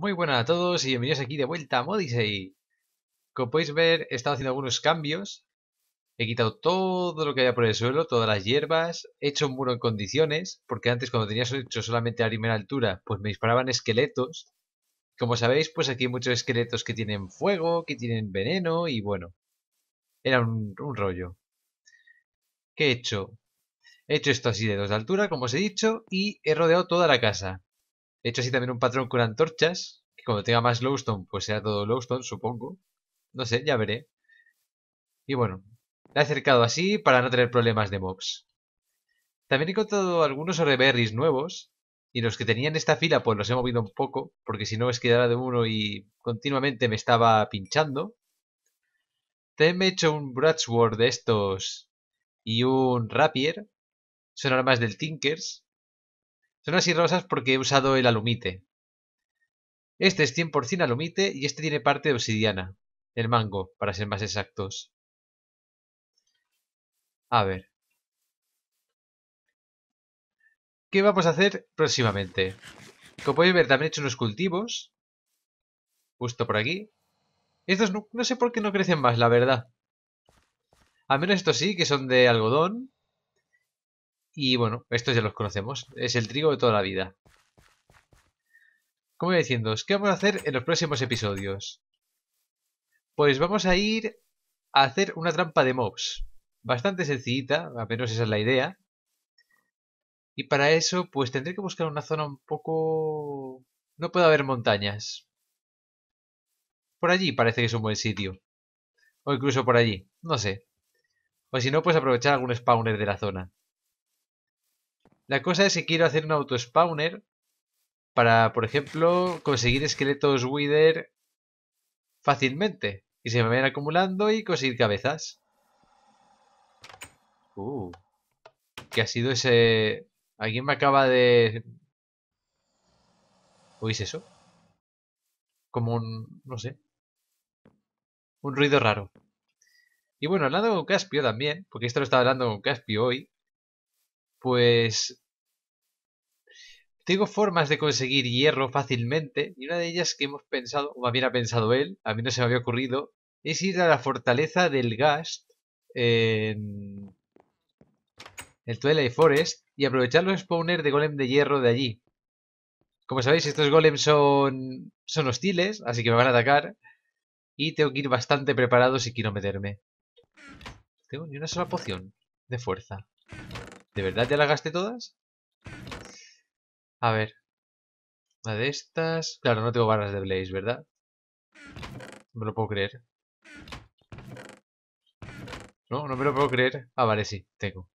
Muy buenas a todos y bienvenidos aquí de vuelta a Modisei. Como podéis ver, he estado haciendo algunos cambios. He quitado todo lo que había por el suelo, todas las hierbas. He hecho un muro en condiciones, porque antes cuando tenía hecho solamente a la primera altura, pues me disparaban esqueletos. Como sabéis, pues aquí hay muchos esqueletos que tienen fuego, que tienen veneno y bueno. Era un, un rollo. ¿Qué he hecho? He hecho esto así de dos de altura, como os he dicho, y he rodeado toda la casa. He hecho así también un patrón con antorchas. Que cuando tenga más lowstone, pues sea todo lowstone, supongo. No sé, ya veré. Y bueno, la he acercado así para no tener problemas de mobs. También he encontrado algunos oreberries nuevos. Y los que tenían esta fila, pues los he movido un poco. Porque si no, es que era de uno y continuamente me estaba pinchando. También he hecho un Bradsworth de estos y un Rapier. Son armas del Tinkers. Son así rosas porque he usado el alumite. Este es 100% alumite y este tiene parte de obsidiana. El mango, para ser más exactos. A ver. ¿Qué vamos a hacer próximamente? Como podéis ver, también he hecho unos cultivos. Justo por aquí. Estos no, sé por qué no crecen más, la verdad. Al menos estos sí, que son de algodón. Y bueno, estos ya los conocemos. Es el trigo de toda la vida. Como iba diciendo, ¿qué vamos a hacer en los próximos episodios? Pues vamos a ir a hacer una trampa de mobs. Bastante sencillita, al menos esa es la idea. Y para eso, pues tendré que buscar una zona un poco... No puede haber montañas. Por allí parece que es un buen sitio. O incluso por allí, no sé. O si no, pues aprovechar algún spawner de la zona. La cosa es que quiero hacer un auto-spawner para, por ejemplo, conseguir esqueletos Wither fácilmente. Y se me vayan acumulando y conseguir cabezas. Uh. que ha sido ese...? ¿Alguien me acaba de...? ¿Oís eso? Como un... no sé. Un ruido raro. Y bueno, hablando con Caspio también, porque esto lo estaba hablando con Caspio hoy, pues tengo formas de conseguir hierro fácilmente y una de ellas que hemos pensado, o más bien ha pensado él, a mí no se me había ocurrido, es ir a la fortaleza del Gast en el Twilight Forest y aprovechar los spawners de golem de hierro de allí. Como sabéis, estos golems son, son hostiles, así que me van a atacar y tengo que ir bastante preparado si quiero meterme. Tengo ni una sola poción de fuerza. ¿De verdad ya las gasté todas? A ver. Una de estas... Claro, no tengo barras de Blaze, ¿verdad? No me lo puedo creer. No, no me lo puedo creer. Ah, vale, sí, tengo.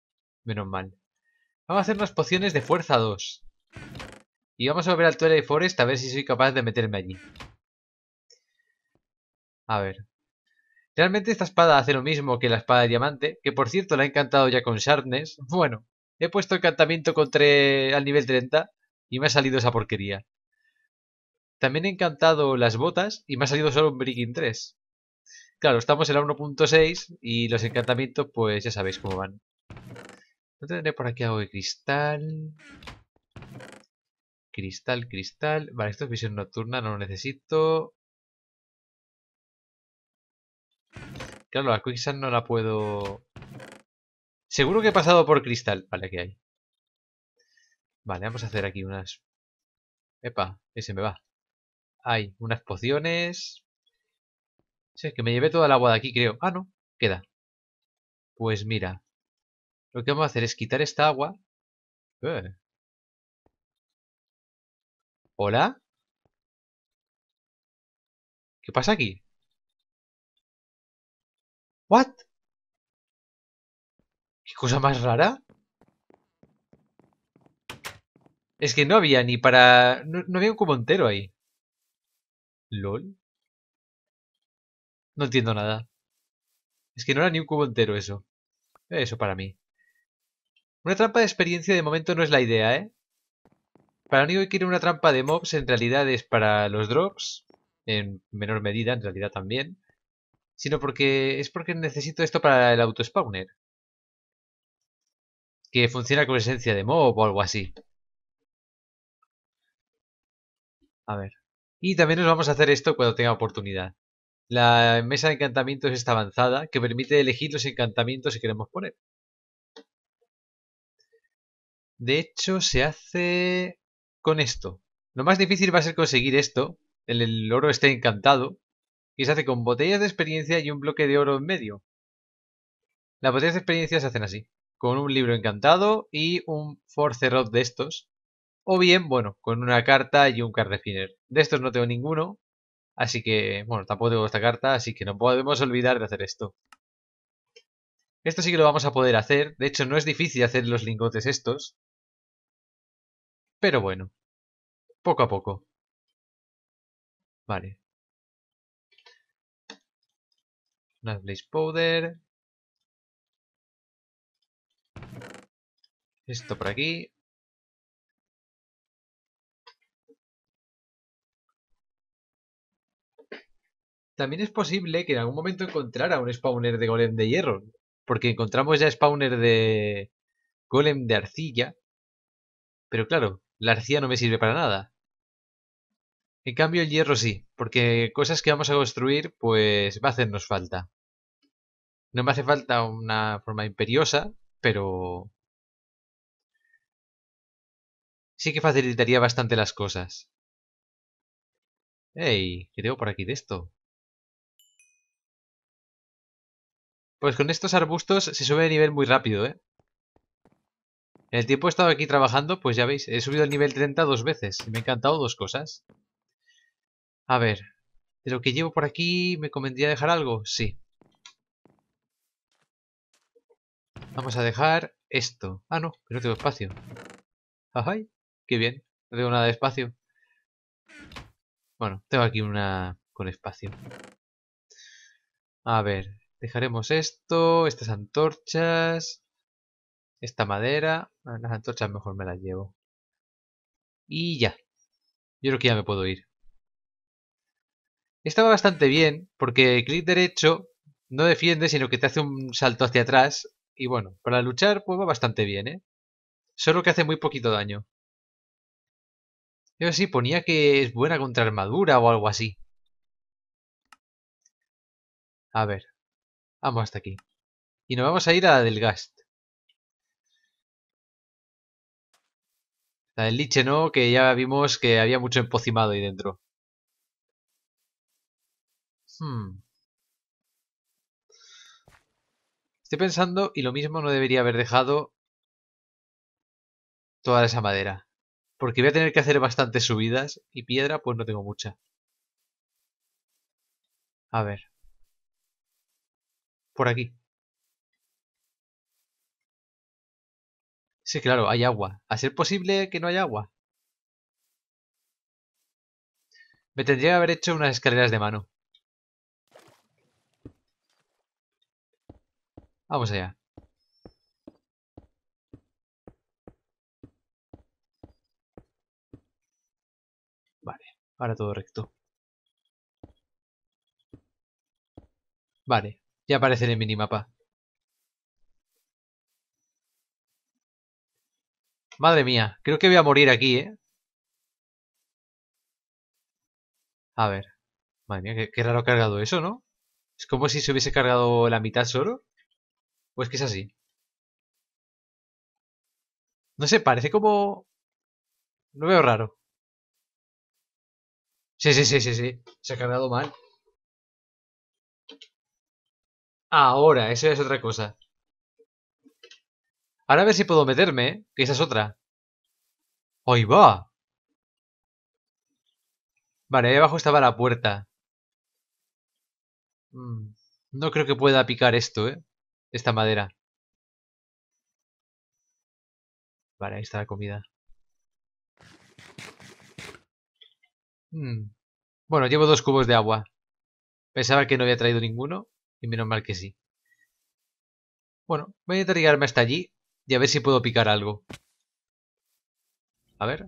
Menos mal. Vamos a hacer unas pociones de fuerza 2. Y vamos a volver al Twilight Forest a ver si soy capaz de meterme allí. A ver. Realmente esta espada hace lo mismo que la espada de diamante, que por cierto la he encantado ya con Sharpness. Bueno, he puesto encantamiento al nivel 30 y me ha salido esa porquería. También he encantado las botas y me ha salido solo un Breaking 3. Claro, estamos en la 1.6 y los encantamientos pues ya sabéis cómo van. No tendré por aquí algo de cristal. Cristal, cristal. Vale, esto es visión nocturna, no lo necesito. Claro, la Quicksand no la puedo... Seguro que he pasado por cristal. Vale, aquí hay. Vale, vamos a hacer aquí unas... Epa, ese me va. Hay unas pociones. Sí, que me llevé toda el agua de aquí, creo. Ah, no, queda. Pues mira. Lo que vamos a hacer es quitar esta agua. Eh. ¿Hola? ¿Qué pasa aquí? ¿What? ¿Qué cosa más rara? Es que no había ni para... No, había un cubo entero ahí. ¿Lol? No entiendo nada. Es que no era ni un cubo entero eso. Eso para mí. Una trampa de experiencia de momento no es la idea, ¿eh? Para mí único que quiere una trampa de mobs en realidad es para los drops. En menor medida, en realidad también sino porque es porque necesito esto para el auto-spawner. Que funciona con esencia de mob o algo así. A ver. Y también nos vamos a hacer esto cuando tenga oportunidad. La mesa de encantamientos está avanzada, que permite elegir los encantamientos que queremos poner. De hecho, se hace con esto. Lo más difícil va a ser conseguir esto, el, el oro esté encantado, y se hace con botellas de experiencia y un bloque de oro en medio. Las botellas de experiencia se hacen así, con un libro encantado y un forcerot de estos, o bien, bueno, con una carta y un card Refiner. De estos no tengo ninguno, así que, bueno, tampoco tengo esta carta, así que no podemos olvidar de hacer esto. Esto sí que lo vamos a poder hacer, de hecho no es difícil hacer los lingotes estos, pero bueno, poco a poco. Vale, Una Blaze Powder. Esto por aquí. También es posible que en algún momento encontrara un spawner de golem de hierro. Porque encontramos ya spawner de golem de arcilla. Pero claro, la arcilla no me sirve para nada. En cambio el hierro sí, porque cosas que vamos a construir pues va a hacernos falta. No me hace falta una forma imperiosa, pero... Sí que facilitaría bastante las cosas. ¡Ey! ¿Qué tengo por aquí de esto? Pues con estos arbustos se sube de nivel muy rápido, ¿eh? el tiempo he estado aquí trabajando, pues ya veis, he subido el nivel 30 dos veces. Y me han encantado dos cosas. A ver, de lo que llevo por aquí, ¿me convendría dejar algo? Sí. Vamos a dejar esto. Ah, no, que no tengo espacio. ¡Ay! ¡Qué bien! No tengo nada de espacio. Bueno, tengo aquí una con espacio. A ver, dejaremos esto, estas antorchas, esta madera. Ah, las antorchas mejor me las llevo. Y ya. Yo creo que ya me puedo ir. Estaba bastante bien porque clic derecho no defiende, sino que te hace un salto hacia atrás y bueno, para luchar pues va bastante bien, ¿eh? Solo que hace muy poquito daño. Yo sí, ponía que es buena contra armadura o algo así. A ver. Vamos hasta aquí. Y nos vamos a ir a la del Gast. La del Liche no, que ya vimos que había mucho empocimado ahí dentro. Hmm. Estoy pensando y lo mismo no debería haber dejado toda esa madera. Porque voy a tener que hacer bastantes subidas y piedra pues no tengo mucha. A ver. Por aquí. Sí, claro, hay agua. ¿A ser posible que no haya agua? Me tendría que haber hecho unas escaleras de mano. Vamos allá. Vale, ahora todo recto. Vale, ya aparece en el minimapa. Madre mía, creo que voy a morir aquí, ¿eh? A ver. Madre mía, qué, raro ha cargado eso, ¿no? Es como si se hubiese cargado la mitad solo. Pues que es así. No sé, parece como... Lo veo raro. Sí, sí, sí, sí, sí. Se ha cargado mal. Ahora, eso es otra cosa. Ahora a ver si puedo meterme, que esa es otra. ¡Ahí va! Vale, ahí abajo estaba la puerta. Mm, no creo que pueda picar esto, ¿eh? esta madera. Vale, ahí está la comida. Mm. Bueno, llevo dos cubos de agua. Pensaba que no había traído ninguno y menos mal que sí. Bueno, voy a intentar hasta allí y a ver si puedo picar algo. A ver.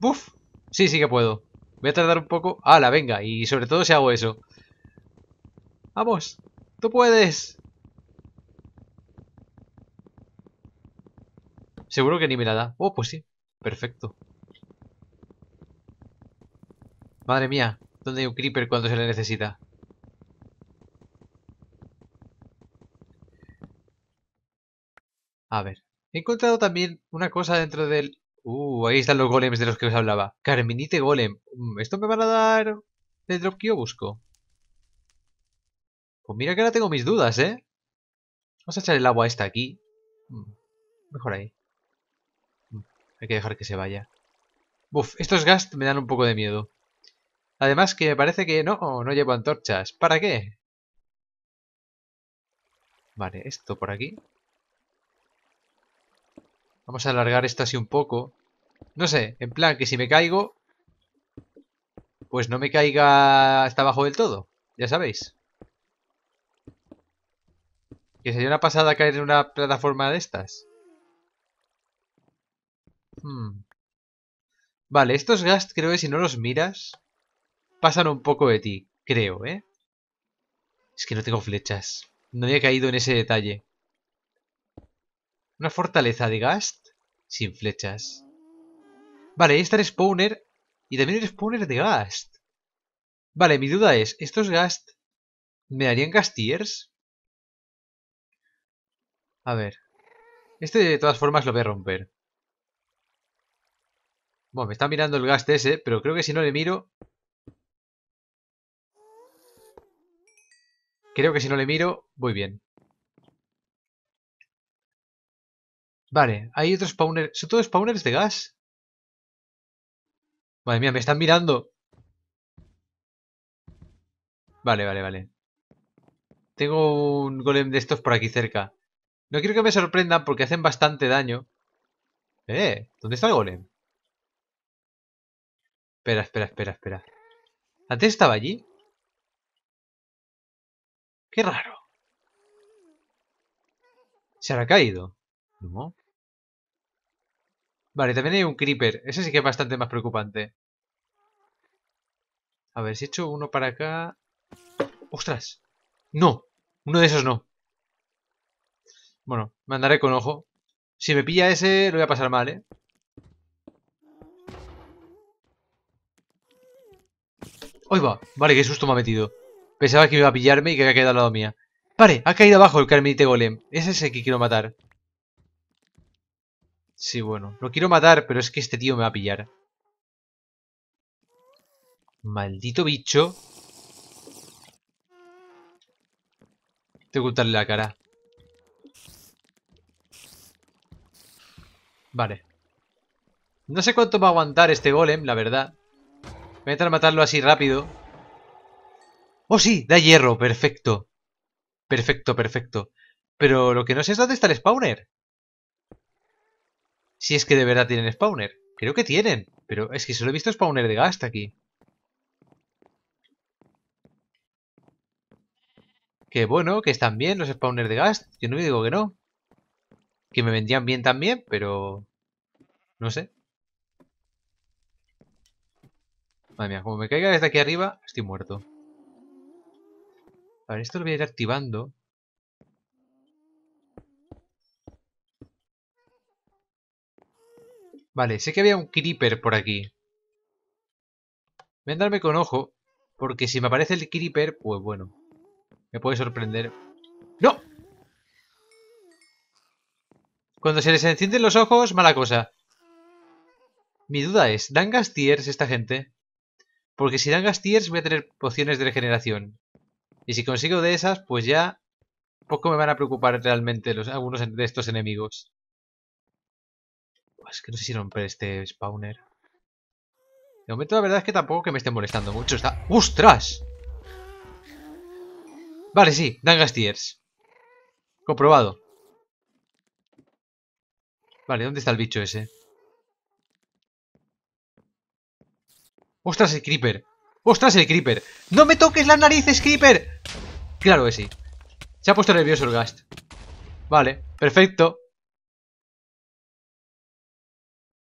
¡Buf! Sí, sí que puedo. Voy a tardar un poco. ¡Hala, venga! Y sobre todo si hago eso. ¡Vamos! Tú puedes. Seguro que ni me la da. Oh, pues sí. Perfecto. Madre mía, ¿dónde hay un creeper cuando se le necesita? A ver. He encontrado también una cosa dentro del... Uh, ahí están los golems de los que os hablaba. Carminite Golem. Mm, ¿Esto me van a dar el drop que yo busco? Pues mira que ahora tengo mis dudas, ¿eh? Vamos a echar el agua esta aquí. Mm, mejor ahí. Mm, hay que dejar que se vaya. Buf, estos gas me dan un poco de miedo. Además que me parece que no, no llevo antorchas. ¿Para qué? Vale, esto por aquí. Vamos a alargar esto así un poco. No sé, en plan que si me caigo... Pues no me caiga hasta abajo del todo. Ya sabéis. Que sería una pasada caer en una plataforma de estas. Hmm. Vale, estos gast creo que si no los miras, pasan un poco de ti, creo, ¿eh? Es que no tengo flechas. No había caído en ese detalle. Una fortaleza de Gast sin flechas. Vale, este está el spawner. Y también el spawner de Gast. Vale, mi duda es, ¿estos Gast me darían Gastiers? A ver. Este de todas formas lo voy a romper. Bueno, me está mirando el gas ese, pero creo que si no le miro... Creo que si no le miro, voy bien. Vale, hay otros spawners. ¿Son todos spawners de gas? Madre mía, me están mirando. Vale, vale, vale. Tengo un golem de estos por aquí cerca. No quiero que me sorprendan porque hacen bastante daño. Eh, ¿dónde está el golem? Espera, espera, espera, espera. ¿Antes estaba allí? Qué raro. Se habrá caído. ¿No? Vale, también hay un creeper. Ese sí que es bastante más preocupante. A ver, si he hecho uno para acá... ¡Ostras! ¡No! Uno de esos no. Bueno, me andaré con ojo. Si me pilla ese, lo voy a pasar mal, ¿eh? ¡Ahí va! Vale, qué susto me ha metido. Pensaba que iba a pillarme y que había quedado al lado mía. ¡Pare! Ha caído abajo el Carmelite Golem. Ese Es el que quiero matar. Sí, bueno. Lo quiero matar, pero es que este tío me va a pillar. Maldito bicho. Tengo que ocultarle la cara. Vale. No sé cuánto va a aguantar este golem, la verdad. Voy a intentar matarlo así rápido. ¡Oh, sí! Da hierro. Perfecto. Perfecto, perfecto. Pero lo que no sé es dónde está el spawner. Si es que de verdad tienen spawner. Creo que tienen. Pero es que solo he visto spawner de gast aquí. Que bueno, que están bien los spawners de gas. Yo no digo que no. Que me vendían bien también, pero... No sé. Madre mía, como me caiga desde aquí arriba, estoy muerto. A ver, esto lo voy a ir activando. Vale, sé que había un creeper por aquí. Voy a andarme con ojo, porque si me aparece el creeper, pues bueno, me puede sorprender. ¡No! Cuando se les encienden los ojos, mala cosa. Mi duda es, ¿dan gas esta gente? Porque si dan gas tiers voy a tener pociones de regeneración. Y si consigo de esas, pues ya poco me van a preocupar realmente algunos de estos enemigos. Es que no sé si romper este spawner. De momento la verdad es que tampoco que me esté molestando mucho. Está... ¡Ostras! Vale, sí, dan gastiers. Comprobado. Vale, ¿dónde está el bicho ese? ¡Ostras, el creeper! ¡Ostras, el creeper! ¡No me toques la nariz, creeper! Claro que sí. Se ha puesto nervioso el Gast. Vale, perfecto.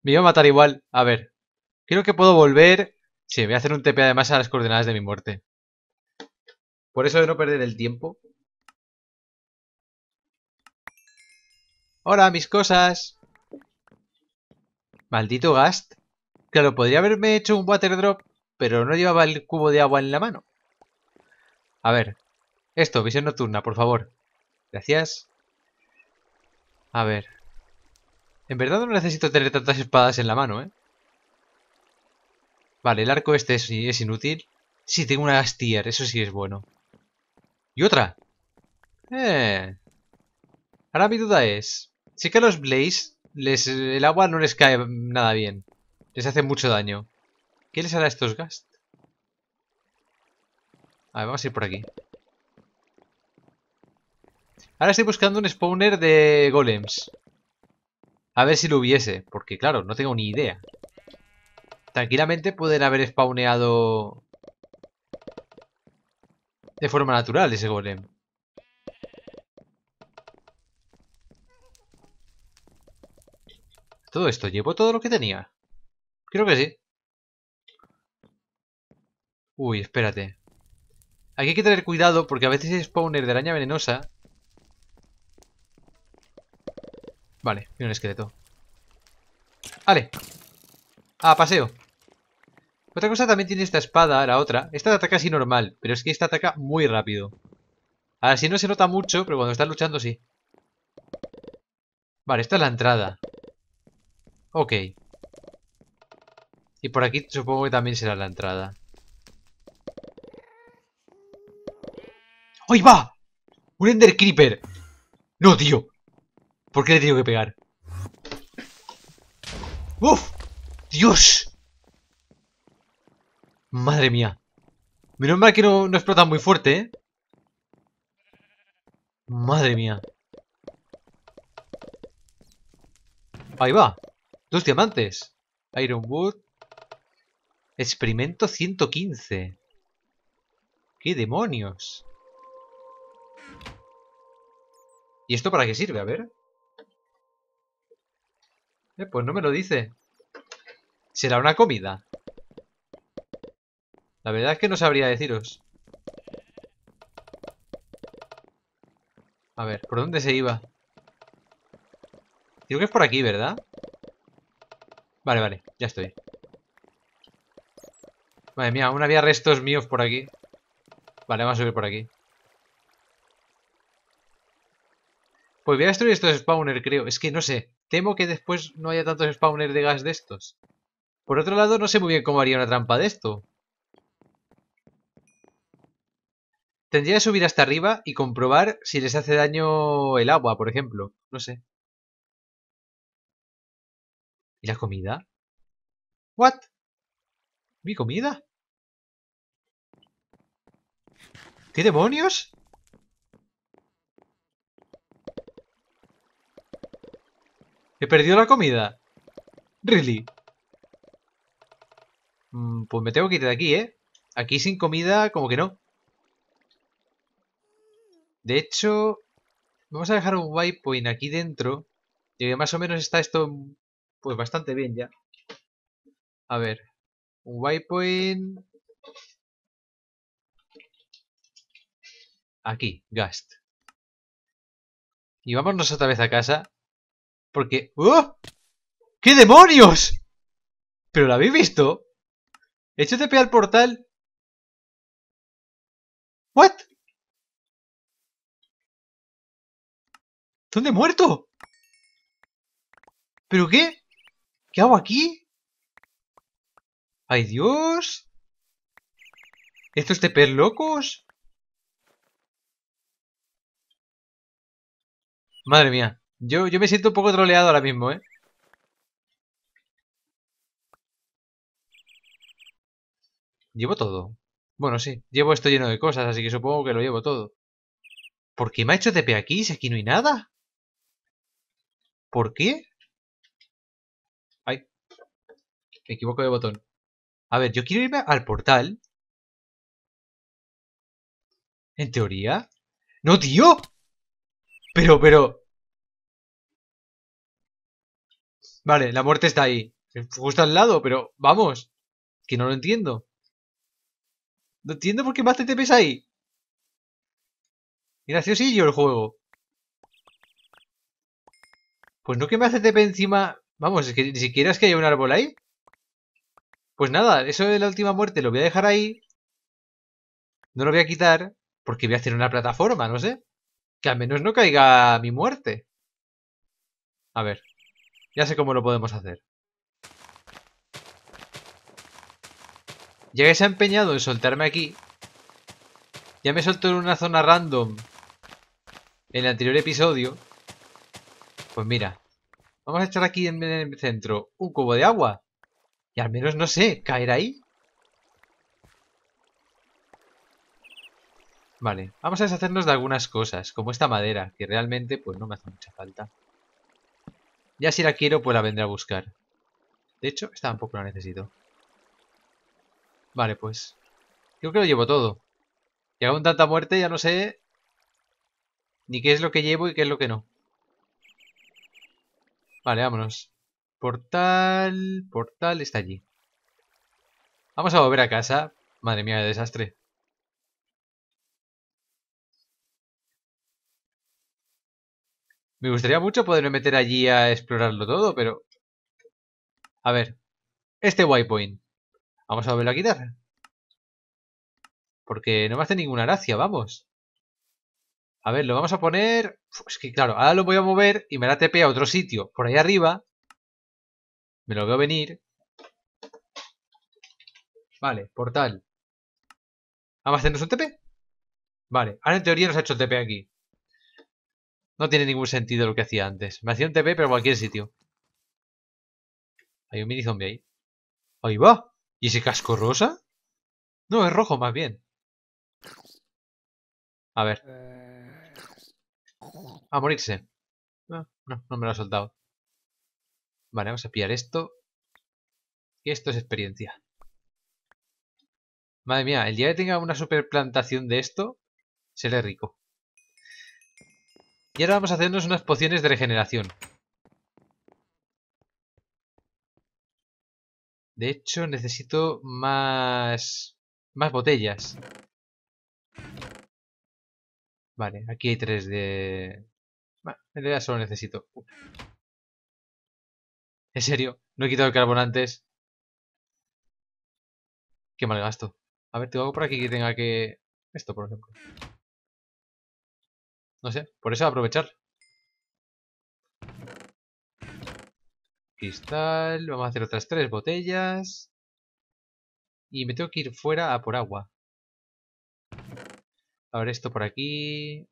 Me iba a matar igual. A ver. Creo que puedo volver. Sí, voy a hacer un TP además a las coordenadas de mi muerte. Por eso de no perder el tiempo. Hola, mis cosas. Maldito Gast. Claro, podría haberme hecho un water drop, pero no llevaba el cubo de agua en la mano. A ver. Esto, visión nocturna, por favor. Gracias. A ver. En verdad no necesito tener tantas espadas en la mano, ¿eh? Vale, el arco este es, es inútil. Sí, tengo una Astier, eso sí es bueno. ¿Y otra? Eh. Ahora mi duda es... Sé que a los Blaze el agua no les cae nada bien. Les hace mucho daño. ¿Qué les hará a estos Gast? A ver, vamos a ir por aquí. Ahora estoy buscando un spawner de golems. A ver si lo hubiese, porque claro, no tengo ni idea. Tranquilamente pueden haber spawneado de forma natural ese golem. Todo esto, ¿llevo todo lo que tenía? Creo que sí. Uy, espérate. Aquí hay que tener cuidado porque a veces es spawner de araña venenosa. Vale, tiene un esqueleto. Vale. Ah, paseo. Otra cosa también tiene esta espada, la otra. Esta ataca así normal, pero es que esta ataca muy rápido. Así no se nota mucho, pero cuando estás luchando sí. Vale, esta es la entrada. Ok. Y por aquí supongo que también será la entrada. ¡Ahí va! ¡Un Ender Creeper! ¡No, tío! ¿Por qué le tengo que pegar? ¡Uf! ¡Dios! Madre mía. Menos mal que no, explota muy fuerte, ¿eh? Madre mía. Ahí va. Dos diamantes. Ironwood. Experimento 115. ¡Qué demonios! ¿Y esto para qué sirve? A ver. Eh, pues no me lo dice. ¿Será una comida? La verdad es que no sabría deciros. A ver, ¿por dónde se iba? Creo que es por aquí, ¿verdad? Vale, vale, ya estoy. Madre mía, aún había restos míos por aquí. Vale, vamos a subir por aquí. Pues voy a destruir estos spawners, creo. Es que no sé. Temo que después no haya tantos spawners de gas de estos. Por otro lado, no sé muy bien cómo haría una trampa de esto. Tendría que subir hasta arriba y comprobar si les hace daño el agua, por ejemplo. No sé. ¿Y la comida? ¿What? ¿Mi comida? ¿Qué demonios? He perdido la comida. Really. Mm, pues me tengo que ir de aquí, ¿eh? Aquí sin comida, como que no. De hecho, vamos a dejar un point aquí dentro. Y más o menos está esto pues bastante bien ya. A ver, un waypoint aquí, gast. Y vámonos otra vez a casa. Porque... ¡Oh! ¡Qué demonios! ¿Pero lo habéis visto? He hecho al portal. ¿What? ¿Dónde he muerto? ¿Pero qué? ¿Qué hago aquí? ¡Ay, Dios! ¿Estos TPs locos? Madre mía. Yo, yo me siento un poco troleado ahora mismo, ¿eh? Llevo todo. Bueno, sí. Llevo esto lleno de cosas, así que supongo que lo llevo todo. ¿Por qué me ha hecho TP aquí si aquí no hay nada? ¿Por qué? Ay. Me equivoco de botón. A ver, yo quiero irme al portal. En teoría. ¡No, tío! Pero, pero... Vale, la muerte está ahí. Justo al lado, pero vamos. Que no lo entiendo. No entiendo por qué más hace TPs ahí. Graciosillo el juego. Pues no que me hace TP encima... Vamos, es que ni siquiera es que haya un árbol ahí. Pues nada, eso de la última muerte lo voy a dejar ahí. No lo voy a quitar porque voy a hacer una plataforma, no sé. Que al menos no caiga mi muerte. A ver, ya sé cómo lo podemos hacer. Ya que se ha empeñado en soltarme aquí. Ya me soltó en una zona random en el anterior episodio. Pues mira, vamos a echar aquí en el centro un cubo de agua. Y al menos, no sé, caer ahí. Vale, vamos a deshacernos de algunas cosas, como esta madera, que realmente pues no me hace mucha falta. Ya si la quiero, pues la vendré a buscar. De hecho, esta tampoco la necesito. Vale, pues. Creo que lo llevo todo. Y aún tanta muerte ya no sé ni qué es lo que llevo y qué es lo que no. Vale, vámonos. Portal... Portal está allí. Vamos a volver a casa. Madre mía, de desastre. Me gustaría mucho poderme meter allí a explorarlo todo, pero... A ver. Este waypoint. Vamos a volverlo a quitar. Porque no me hace ninguna gracia, vamos. A ver, lo vamos a poner... Es que claro, ahora lo voy a mover y me la TP a otro sitio. Por ahí arriba. Me lo veo venir. Vale, portal. ¿Vamos a hacernos un TP? Vale, ahora en teoría nos ha hecho el TP aquí. No tiene ningún sentido lo que hacía antes. Me hacía un TP, pero en cualquier sitio. Hay un mini zombie ahí. Ahí va. ¿Y ese casco rosa? No, es rojo más bien. A ver. Eh. A morirse. No, no, no me lo ha soltado. Vale, vamos a pillar esto. Y esto es experiencia. Madre mía, el día que tenga una superplantación de esto, seré rico. Y ahora vamos a hacernos unas pociones de regeneración. De hecho, necesito más... Más botellas. Vale, aquí hay tres de... Bueno, en realidad solo necesito en serio, no he quitado el carbón antes. Qué mal gasto. A ver, tengo algo por aquí que tenga que... Esto, por ejemplo. No sé, por eso aprovechar. Cristal, vamos a hacer otras tres botellas. Y me tengo que ir fuera a por agua. A ver, esto por aquí.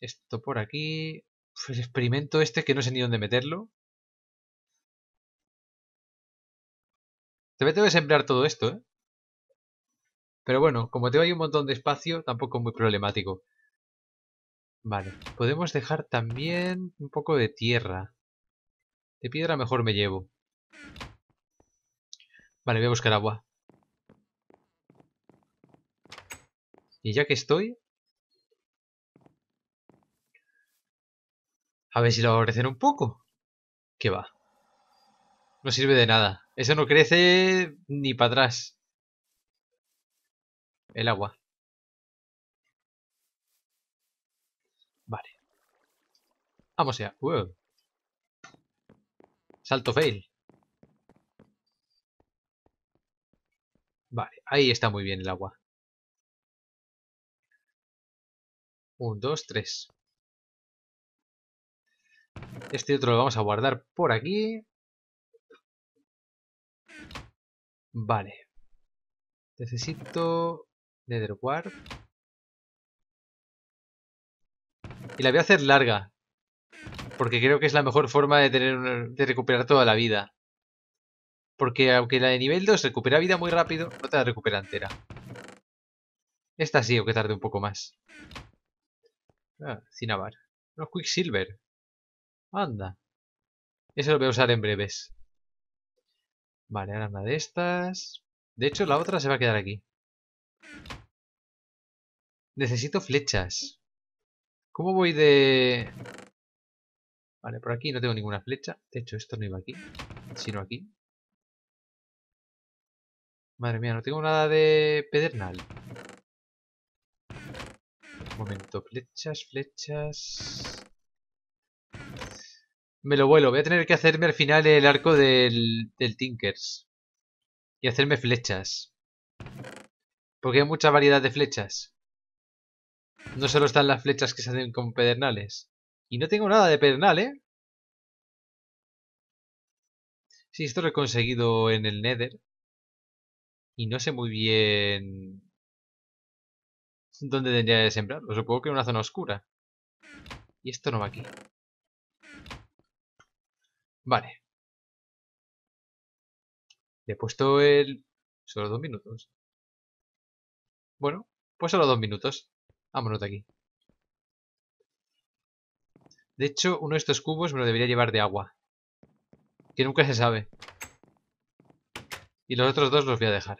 Esto por aquí. Pues el experimento este que no sé ni dónde meterlo. También tengo que sembrar todo esto, ¿eh? Pero bueno, como tengo ahí un montón de espacio, tampoco es muy problemático. Vale, podemos dejar también un poco de tierra. De piedra mejor me llevo. Vale, voy a buscar agua. Y ya que estoy... A ver si lo va un poco. ¿Qué va? No sirve de nada. Eso no crece ni para atrás. El agua. Vale. Vamos allá. Salto fail. Vale, ahí está muy bien el agua. Un, dos, tres. Este otro lo vamos a guardar por aquí. Vale. Necesito Netherwar. Y la voy a hacer larga. Porque creo que es la mejor forma de, tener, de recuperar toda la vida. Porque aunque la de nivel 2 recupera vida muy rápido, no te la recupera entera. Esta sí, aunque tarde un poco más. Ah, Cinnabar. No, Quicksilver. Anda. Eso lo voy a usar en breves. Vale, ahora una de estas. De hecho, la otra se va a quedar aquí. Necesito flechas. ¿Cómo voy de...? Vale, por aquí no tengo ninguna flecha. De hecho, esto no iba aquí, sino aquí. Madre mía, no tengo nada de pedernal. Un momento, flechas, flechas... Me lo vuelo. Voy a tener que hacerme al final el arco del, del Tinkers. Y hacerme flechas. Porque hay mucha variedad de flechas. No solo están las flechas que se hacen con pedernales. Y no tengo nada de pedernal, ¿eh? Sí, esto lo he conseguido en el Nether. Y no sé muy bien... ¿Dónde tendría que sembrarlo? Supongo que en una zona oscura. Y esto no va aquí. Vale. Le he puesto el... Solo dos minutos. Bueno, pues solo dos minutos. Vámonos de aquí. De hecho, uno de estos cubos me lo debería llevar de agua. Que nunca se sabe. Y los otros dos los voy a dejar.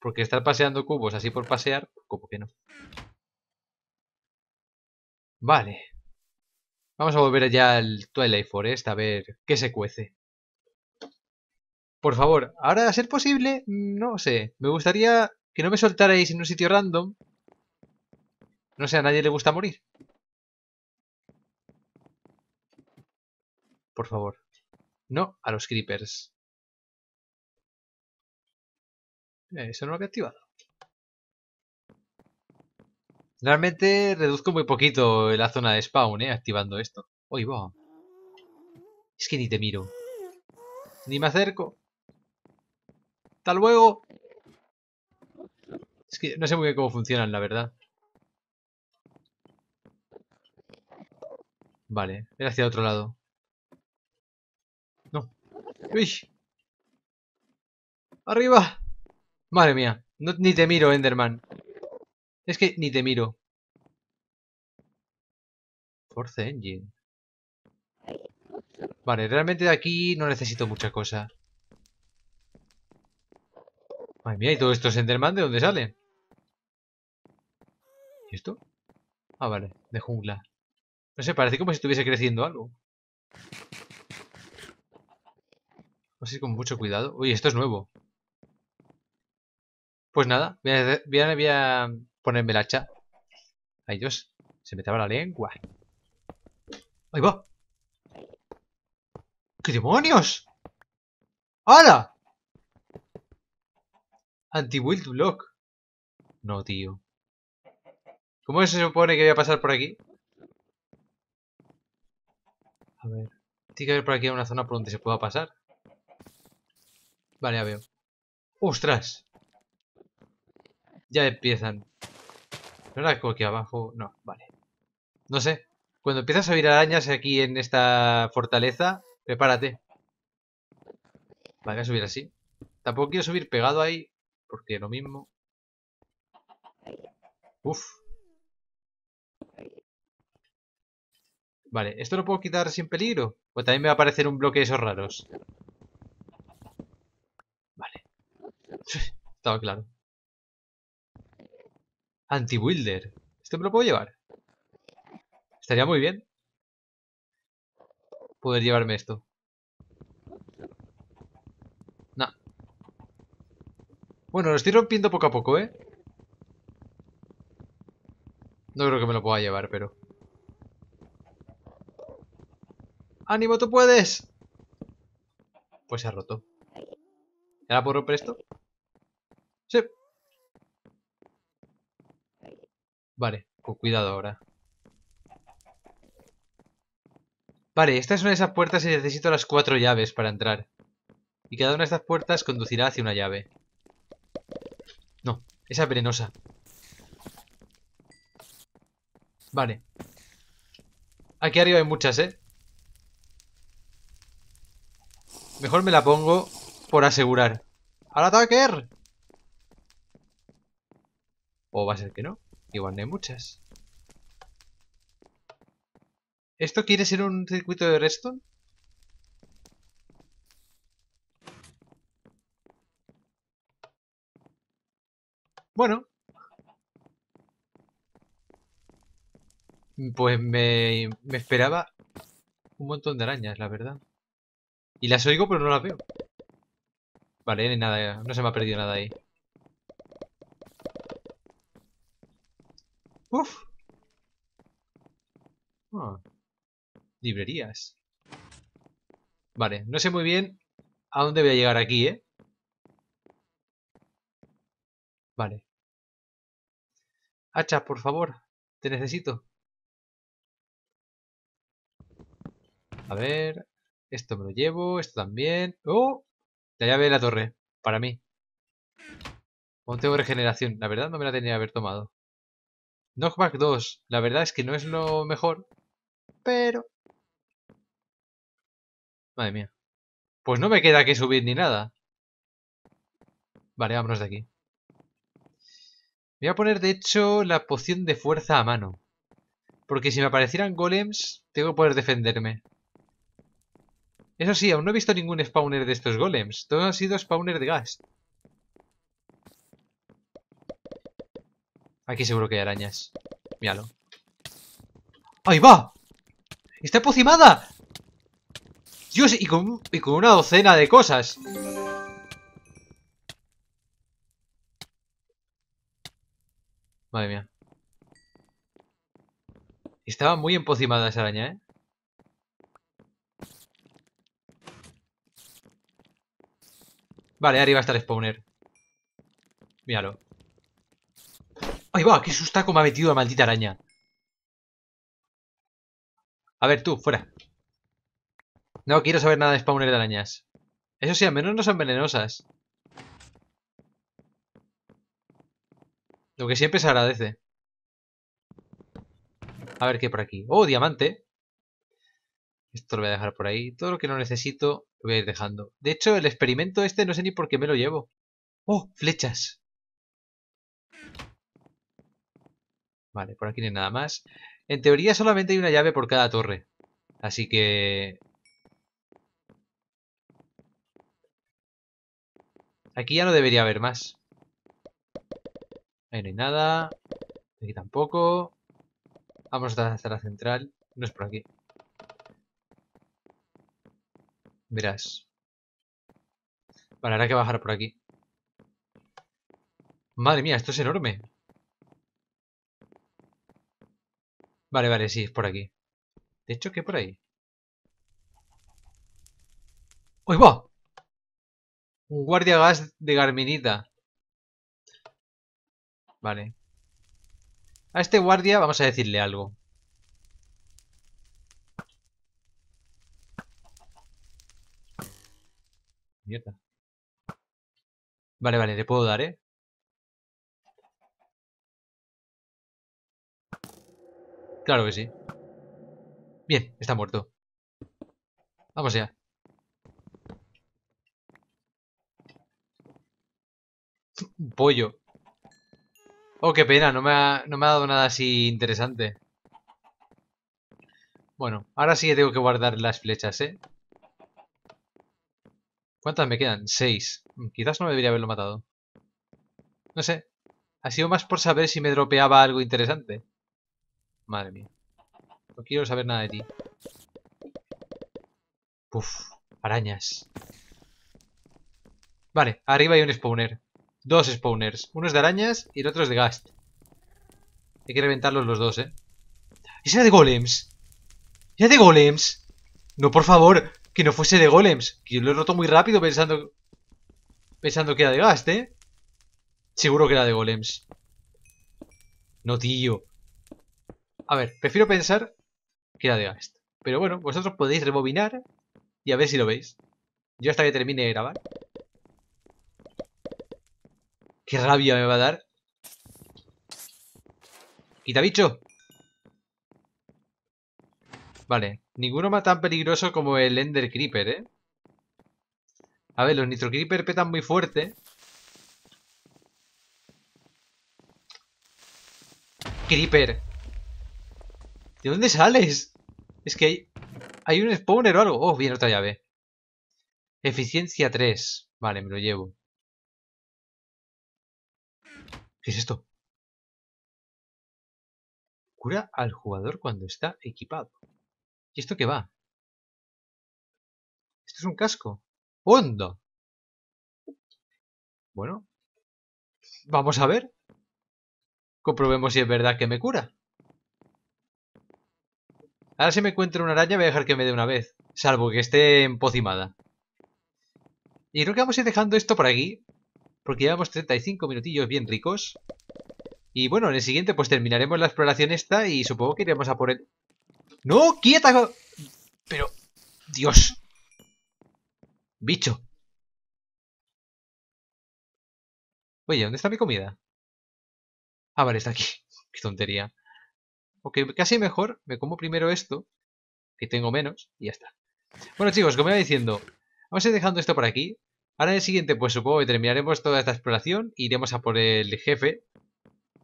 Porque estar paseando cubos así por pasear, como que no. Vale. Vamos a volver ya al Twilight Forest a ver qué se cuece. Por favor, ahora a ser posible, no sé. Me gustaría que no me soltarais en un sitio random. No sé, a nadie le gusta morir. Por favor. No a los creepers. Eh, eso no lo había activado. Realmente reduzco muy poquito la zona de spawn, ¿eh? Activando esto. Uy, va. Es que ni te miro. Ni me acerco. ¡Hasta luego! Es que no sé muy bien cómo funcionan, la verdad. Vale, era hacia otro lado. No. ¡Uy! ¡Arriba! Madre mía. No, ni te miro, Enderman. Es que ni te miro. Force Engine. Vale, realmente de aquí no necesito mucha cosa. ¡Ay, mira! ¿y todo esto es Enderman de dónde sale? ¿Y esto? Ah, vale, de jungla. No sé, parece como si estuviese creciendo algo. ir con mucho cuidado. Uy, esto es nuevo. Pues nada, Bien, había ponerme el hacha. Ay, Dios. Se me estaba la lengua. ¡Ahí va! ¡Qué demonios! ¡Hala! Anti-wild block. No, tío. ¿Cómo se supone que voy a pasar por aquí? A ver. Tiene que haber por aquí una zona por donde se pueda pasar. Vale, a veo. ¡Ostras! Ya empiezan. ¿No era como aquí abajo? No, vale. No sé. Cuando empiezas a oír arañas aquí en esta fortaleza, prepárate. Vale, voy a subir así. Tampoco quiero subir pegado ahí, porque lo mismo. Uf. Vale, ¿esto lo puedo quitar sin peligro? O pues también me va a aparecer un bloque de esos raros. Vale. Estaba claro anti Wilder, ¿Esto me lo puedo llevar? Estaría muy bien. Poder llevarme esto. No. Bueno, lo estoy rompiendo poco a poco, ¿eh? No creo que me lo pueda llevar, pero... ¡Ánimo, tú puedes! Pues se ha roto. ¿Y ahora puedo romper esto? Vale, con cuidado ahora. Vale, esta es una de esas puertas y necesito las cuatro llaves para entrar. Y cada una de estas puertas conducirá hacia una llave. No, esa es venenosa. Vale. Aquí arriba hay muchas, ¿eh? Mejor me la pongo por asegurar. ¡Al ataque! ¿O va a ser que no? Igual no hay muchas. ¿Esto quiere ser un circuito de redstone? Bueno. Pues me, esperaba un montón de arañas, la verdad. Y las oigo pero no las veo. Vale, nada, no se me ha perdido nada ahí. Uf. Ah. Librerías. Vale, no sé muy bien a dónde voy a llegar aquí, ¿eh? Vale. Hacha, por favor. Te necesito. A ver... Esto me lo llevo, esto también... ¡Oh! La llave de la torre. Para mí. No tengo regeneración. La verdad no me la tenía que haber tomado. Knockback 2, la verdad es que no es lo mejor, pero... Madre mía. Pues no me queda que subir ni nada. Vale, vámonos de aquí. Voy a poner, de hecho, la poción de fuerza a mano. Porque si me aparecieran golems, tengo que poder defenderme. Eso sí, aún no he visto ningún spawner de estos golems. Todos han sido spawner de gas. Aquí seguro que hay arañas. Míralo. ¡Ahí va! ¡Está empocimada! Dios, y con, y con una docena de cosas. Madre mía. Estaba muy empocimada esa araña, ¿eh? Vale, arriba está el spawner. Míralo. ¡Ay, va! ¡Qué sustaco me ha metido la maldita araña! A ver, tú, fuera. No quiero saber nada de spawner de arañas. Eso sí, al menos no son venenosas. Lo que siempre se agradece. A ver qué hay por aquí. ¡Oh, diamante! Esto lo voy a dejar por ahí. Todo lo que no necesito lo voy a ir dejando. De hecho, el experimento este no sé ni por qué me lo llevo. ¡Oh, flechas! Vale, por aquí no hay nada más. En teoría solamente hay una llave por cada torre. Así que... Aquí ya no debería haber más. Ahí no hay nada. Aquí tampoco. Vamos a hacer la central. No es por aquí. Verás. Vale, habrá que bajar por aquí. Madre mía, esto es enorme. Vale, vale, sí, es por aquí. De hecho, ¿qué por ahí? ¡Uy, va! Un guardia gas de Garminita. Vale. A este guardia vamos a decirle algo. Mierda. Vale, vale, le puedo dar, ¿eh? Claro que sí. Bien, está muerto. Vamos ya. Un pollo. Oh, qué pena, no me, ha, no me ha dado nada así interesante. Bueno, ahora sí que tengo que guardar las flechas, ¿eh? ¿Cuántas me quedan? Seis. Mm, quizás no debería haberlo matado. No sé. Ha sido más por saber si me dropeaba algo interesante. Madre mía. No quiero saber nada de ti. Puf, arañas. Vale, arriba hay un spawner. Dos spawners. Uno es de arañas y el otro es de gast. Hay que reventarlos los dos, ¿eh? ¡Ese era de golems! ¡Era de golems! No, por favor, que no fuese de golems. Que yo lo he roto muy rápido pensando... Pensando que era de Gast, ¿eh? Seguro que era de golems. No, tío. A ver, prefiero pensar que era de Ast. Pero bueno, vosotros podéis rebobinar y a ver si lo veis. Yo hasta que termine de grabar. Qué rabia me va a dar. ¡Quita bicho! Vale, ninguno más tan peligroso como el Ender Creeper, ¿eh? A ver, los Nitro Creeper petan muy fuerte. Creeper, ¿De dónde sales? Es que hay, hay un spawner o algo. Oh, bien, otra llave. Eficiencia 3. Vale, me lo llevo. ¿Qué es esto? Cura al jugador cuando está equipado. ¿Y esto qué va? Esto es un casco. ¡Hondo! Bueno. Vamos a ver. Comprobemos si es verdad que me cura. Ahora si me encuentro una araña voy a dejar que me dé una vez. Salvo que esté empocimada. Y creo que vamos a ir dejando esto por aquí. Porque llevamos 35 minutillos bien ricos. Y bueno, en el siguiente pues terminaremos la exploración esta y supongo que iremos a por ¡No! ¡Quieta! Pero... ¡Dios! ¡Bicho! Oye, ¿dónde está mi comida? Ah, vale, está aquí. Qué tontería que casi mejor me como primero esto, que tengo menos, y ya está. Bueno, chicos, como iba diciendo, vamos a ir dejando esto por aquí. Ahora en el siguiente, pues supongo que terminaremos toda esta exploración. E iremos a por el jefe.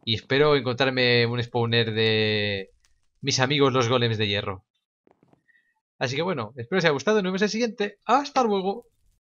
Y espero encontrarme un spawner de mis amigos los golems de hierro. Así que bueno, espero que os haya gustado. Nos vemos en el siguiente. ¡Hasta luego!